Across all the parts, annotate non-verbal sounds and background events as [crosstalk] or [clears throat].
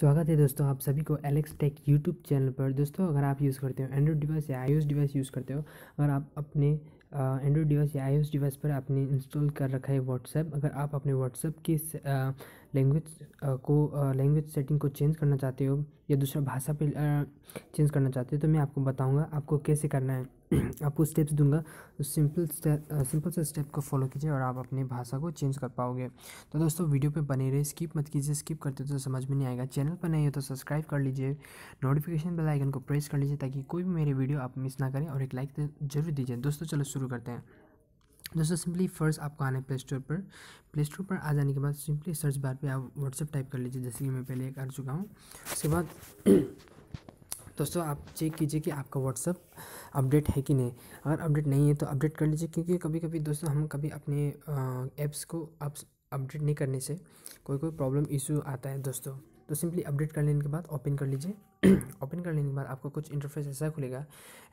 स्वागत है दोस्तों आप सभी को एलेक्स टेक यूट्यूब चैनल पर दोस्तों अगर आप यूज़ करते हो एंड्रॉइड डिवाइस या आईओएस डिवाइस यूज़ करते हो अगर आप अपने एंड्रॉइड डिवाइस या आईओएस डिवाइस पर आपने इंस्टॉल कर रखा है व्हाट्सएप अगर आप अपने व्हाट्सएप की लैंग्वेज को लैंग्वेज सेटिंग को चेंज करना चाहते हो या दूसरा भाषा पर चेंज करना चाहते हो तो मैं आपको बताऊँगा आपको कैसे करना है [clears throat] आपको स्टेप्स दूंगा तो सिंपल स्टेप सिंपल से स्टेप को फॉलो कीजिए और आप अपनी भाषा को चेंज कर पाओगे तो दोस्तों वीडियो पे बने रहे स्किप मत कीजिए स्किप करते तो समझ में नहीं आएगा चैनल पर नहीं हो तो सब्सक्राइब कर लीजिए नोटिफिकेशन बेल आइकन को प्रेस कर लीजिए ताकि कोई भी मेरे वीडियो आप मिस ना करें और एक लाइक जरूर दीजिए दोस्तों चलो शुरू करते हैं दोस्तों सिंपली फर्स्ट आपको आना है प्ले स्टोर पर प्ले स्टोर पर आ जाने के बाद सिंपली सर्च बार पे आप व्हाट्सअप टाइप कर लीजिए जैसे कि मैं पहले एक कर चुका हूँ उसके बाद [clears throat] दोस्तों आप चेक कीजिए कि आपका व्हाट्सअप अपडेट है कि नहीं अगर अपडेट नहीं है तो अपडेट कर लीजिए क्योंकि कभी कभी दोस्तों हम कभी अपने ऐप्स को आप अपडेट नहीं करने से कोई कोई प्रॉब्लम इशू आता है दोस्तों तो सिंपली अपडेट कर लेने के बाद ओपन कर लीजिए ओपन [clears throat] कर लेने के बाद आपको कुछ इंटरफेस ऐसा खुलेगा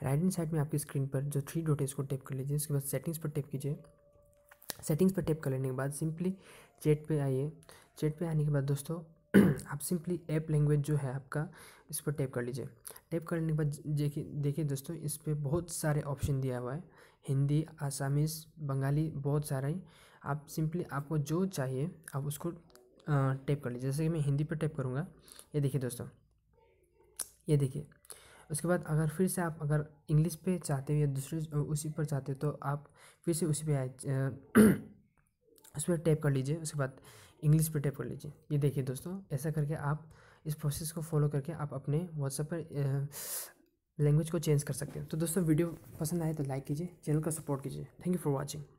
राइट हैंड साइड में आपकी स्क्रीन पर जो थ्री डॉट है इसको टैप कर लीजिए उसके बाद सेटिंग्स पर टैप कीजिए सेटिंग्स पर टैप कर लेने के बाद सिंपली चैट पे आइए चैट पे आने के बाद दोस्तों [clears throat] आप सिंपली ऐप लैंग्वेज जो है आपका इस पर टैप कर लीजिए टैप करने के बाद देखिए देखिए दोस्तों इस पर बहुत सारे ऑप्शन दिया हुआ है हिंदी आसामीस बंगाली बहुत सारा ही आप सिंपली आपको जो चाहिए आप उसको टैप कर लीजिए जैसे कि मैं हिंदी पर टैप करूँगा ये देखिए दोस्तों ये देखिए उसके बाद अगर फिर से आप अगर इंग्लिश पे चाहते हो या दूसरे उसी पर चाहते हो तो आप फिर से उसी पे आए उस पर टैप कर लीजिए उसके बाद इंग्लिश पर टैप कर लीजिए ये देखिए दोस्तों ऐसा करके आप इस प्रोसेस को फॉलो करके आप अपने व्हाट्सएप पर लैंग्वेज को चेंज कर सकते हैं तो दोस्तों वीडियो पसंद आए तो लाइक कीजिए चैनल का सपोर्ट कीजिए थैंक यू फॉर वॉचिंग